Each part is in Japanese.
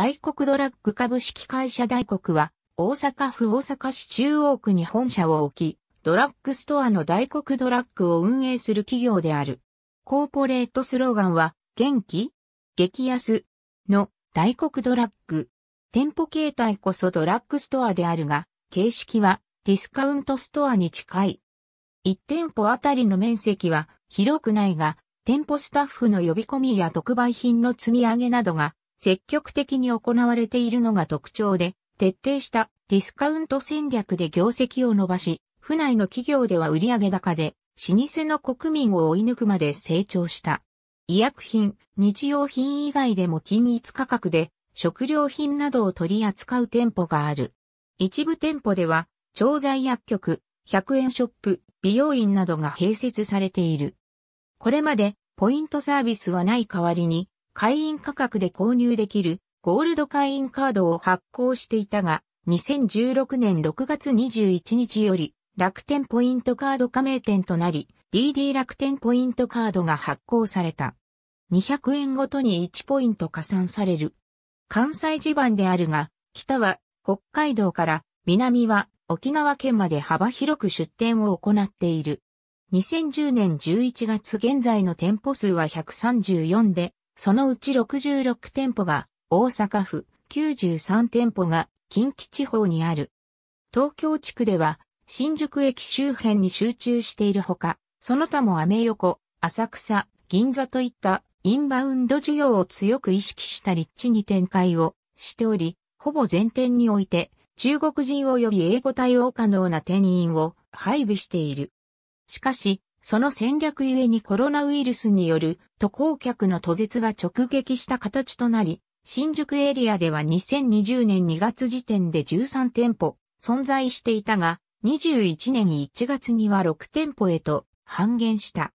大黒ドラッグ株式会社大黒は、大阪府大阪市中央区に本社を置き、ドラッグストアの大黒ドラッグを運営する企業である。コーポレートスローガンは、元気激安の大黒ドラッグ。店舗形態こそドラッグストアであるが、形式はディスカウントストアに近い。1店舗あたりの面積は広くないが、店舗スタッフの呼び込みや特売品の積み上げなどが積極的に行われているのが特徴で、徹底したディスカウント戦略で業績を伸ばし、府内の企業では売上高で、老舗の国民を追い抜くまで成長した。医薬品、日用品以外でも均一価格で、食料品などを取り扱う店舗がある。一部店舗では、調剤薬局、100円ショップ、美容院などが併設されている。これまで、ポイントサービスはない代わりに、会員価格で購入できるゴールド会員カードを発行していたが、2016年6月21日より楽天ポイントカード加盟店となり、DD 楽天ポイントカードが発行された。200円ごとに1ポイント加算される。関西地盤であるが、北は北海道から南は沖縄県まで幅広く出店を行っている。2010年11月現在の店舗数は134で、そのうち66店舗が大阪府、93店舗が近畿地方にある。東京地区では新宿駅周辺に集中しているほか、その他もアメ横、浅草、銀座といったインバウンド需要を強く意識した立地に展開をしており、ほぼ全店において中国人及び英語対応可能な店員を配備している。しかし、その戦略ゆえにコロナウイルスによる渡航客の途絶が直撃した形となり、新宿エリアでは2020年2月時点で13店舗存在していたが、21年1月には6店舗へと半減した。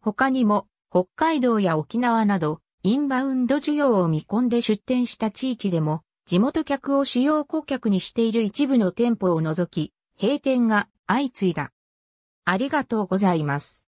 他にも北海道や沖縄などインバウンド需要を見込んで出店した地域でも地元客を主要顧客にしている一部の店舗を除き閉店が相次いだ。ありがとうございます。